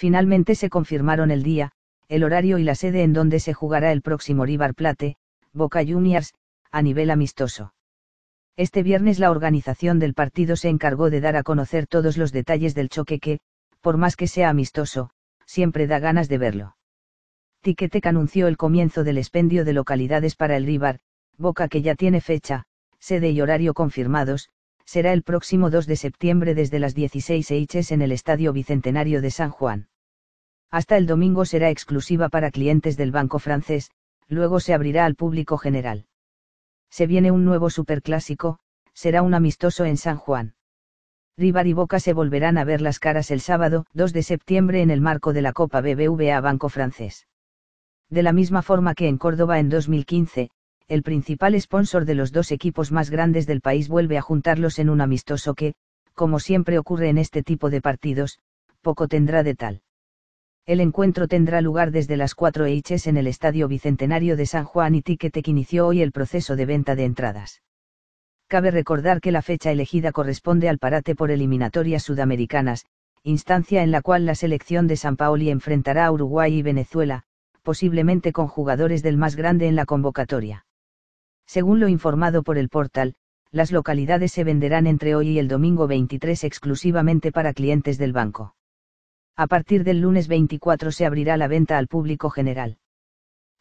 finalmente se confirmaron el día, el horario y la sede en donde se jugará el próximo River Plate, Boca Juniors, a nivel amistoso. Este viernes la organización del partido se encargó de dar a conocer todos los detalles del choque que, por más que sea amistoso, siempre da ganas de verlo. Ticketek anunció el comienzo del expendio de localidades para el ribar Boca que ya tiene fecha, sede y horario confirmados, será el próximo 2 de septiembre desde las 16 hs en el Estadio Bicentenario de San Juan hasta el domingo será exclusiva para clientes del banco francés, luego se abrirá al público general. Se viene un nuevo superclásico, será un amistoso en San Juan. Rivar y Boca se volverán a ver las caras el sábado 2 de septiembre en el marco de la Copa BBVA Banco Francés. De la misma forma que en Córdoba en 2015, el principal sponsor de los dos equipos más grandes del país vuelve a juntarlos en un amistoso que, como siempre ocurre en este tipo de partidos, poco tendrá de tal. El encuentro tendrá lugar desde las 4 hs en el Estadio Bicentenario de San Juan y que inició hoy el proceso de venta de entradas. Cabe recordar que la fecha elegida corresponde al parate por eliminatorias sudamericanas, instancia en la cual la selección de San Paoli enfrentará a Uruguay y Venezuela, posiblemente con jugadores del más grande en la convocatoria. Según lo informado por el portal, las localidades se venderán entre hoy y el domingo 23 exclusivamente para clientes del banco a partir del lunes 24 se abrirá la venta al público general.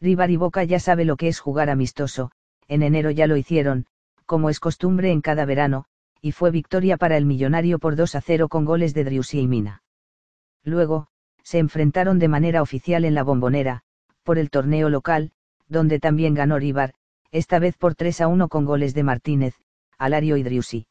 River y Boca ya sabe lo que es jugar amistoso, en enero ya lo hicieron, como es costumbre en cada verano, y fue victoria para el millonario por 2 a 0 con goles de Driussi y Mina. Luego, se enfrentaron de manera oficial en la bombonera, por el torneo local, donde también ganó Rivar, esta vez por 3 a 1 con goles de Martínez, Alario y Driussi.